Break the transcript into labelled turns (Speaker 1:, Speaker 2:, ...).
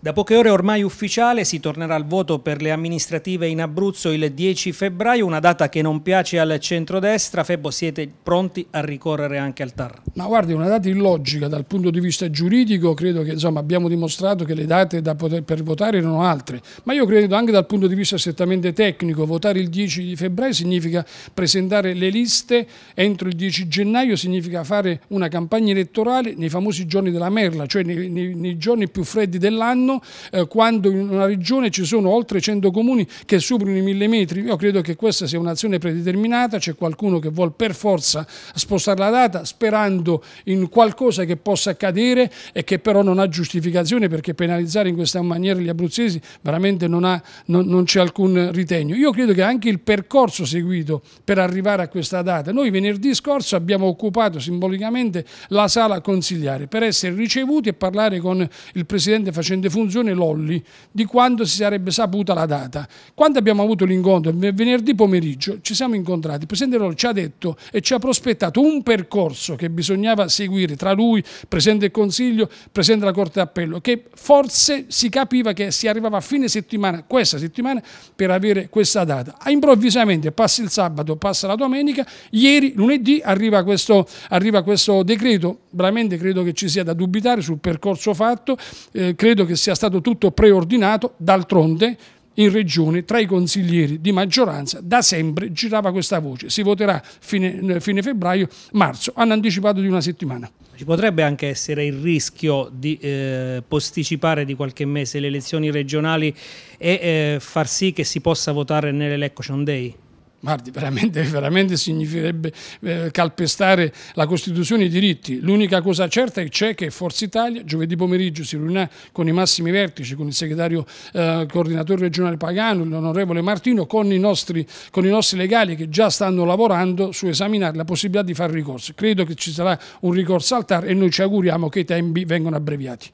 Speaker 1: Da poche ore ormai ufficiale si tornerà al voto per le amministrative in Abruzzo il 10 febbraio, una data che non piace al centrodestra. Febbo, siete pronti a ricorrere anche al TAR?
Speaker 2: Ma guardi, una data illogica dal punto di vista giuridico, credo che insomma, abbiamo dimostrato che le date poter, per votare erano altre, ma io credo anche dal punto di vista strettamente tecnico, votare il 10 febbraio significa presentare le liste entro il 10 gennaio, significa fare una campagna elettorale nei famosi giorni della merla, cioè nei, nei, nei giorni più freddi dell'anno anno, eh, quando in una regione ci sono oltre 100 comuni che superano i 1000 metri, io credo che questa sia un'azione predeterminata, c'è qualcuno che vuole per forza spostare la data sperando in qualcosa che possa accadere e che però non ha giustificazione perché penalizzare in questa maniera gli abruzzesi veramente non, ha, non, non c'è alcun ritegno. Io credo che anche il percorso seguito per arrivare a questa data, noi venerdì scorso abbiamo occupato simbolicamente la sala consigliare per essere ricevuti e parlare con il Presidente facente funzione Lolli di quando si sarebbe saputa la data. Quando abbiamo avuto l'incontro, venerdì pomeriggio, ci siamo incontrati, il Presidente Lolli ci ha detto e ci ha prospettato un percorso che bisognava seguire tra lui, Presidente del Consiglio, Presidente della Corte d'Appello, che forse si capiva che si arrivava a fine settimana, questa settimana, per avere questa data. Improvvisamente passa il sabato, passa la domenica, ieri lunedì arriva questo, arriva questo decreto veramente credo che ci sia da dubitare sul percorso fatto, eh, credo che sia stato tutto preordinato, d'altronde in regione tra i consiglieri di maggioranza da sempre girava questa voce, si voterà fine, eh, fine febbraio,
Speaker 1: marzo, hanno anticipato di una settimana. Ci potrebbe anche essere il rischio di eh, posticipare di qualche mese le elezioni regionali e eh, far sì che si possa votare nell'election day? Guardi, veramente, veramente significherebbe eh, calpestare
Speaker 2: la Costituzione e i diritti. L'unica cosa certa è che c'è che Forza Italia giovedì pomeriggio si riunirà con i massimi vertici, con il segretario eh, coordinatore regionale Pagano, l'onorevole Martino, con i, nostri, con i, nostri, legali che già stanno lavorando su esaminare la possibilità di fare ricorso. Credo che ci sarà un ricorso al TAR e noi ci auguriamo che i tempi vengano abbreviati.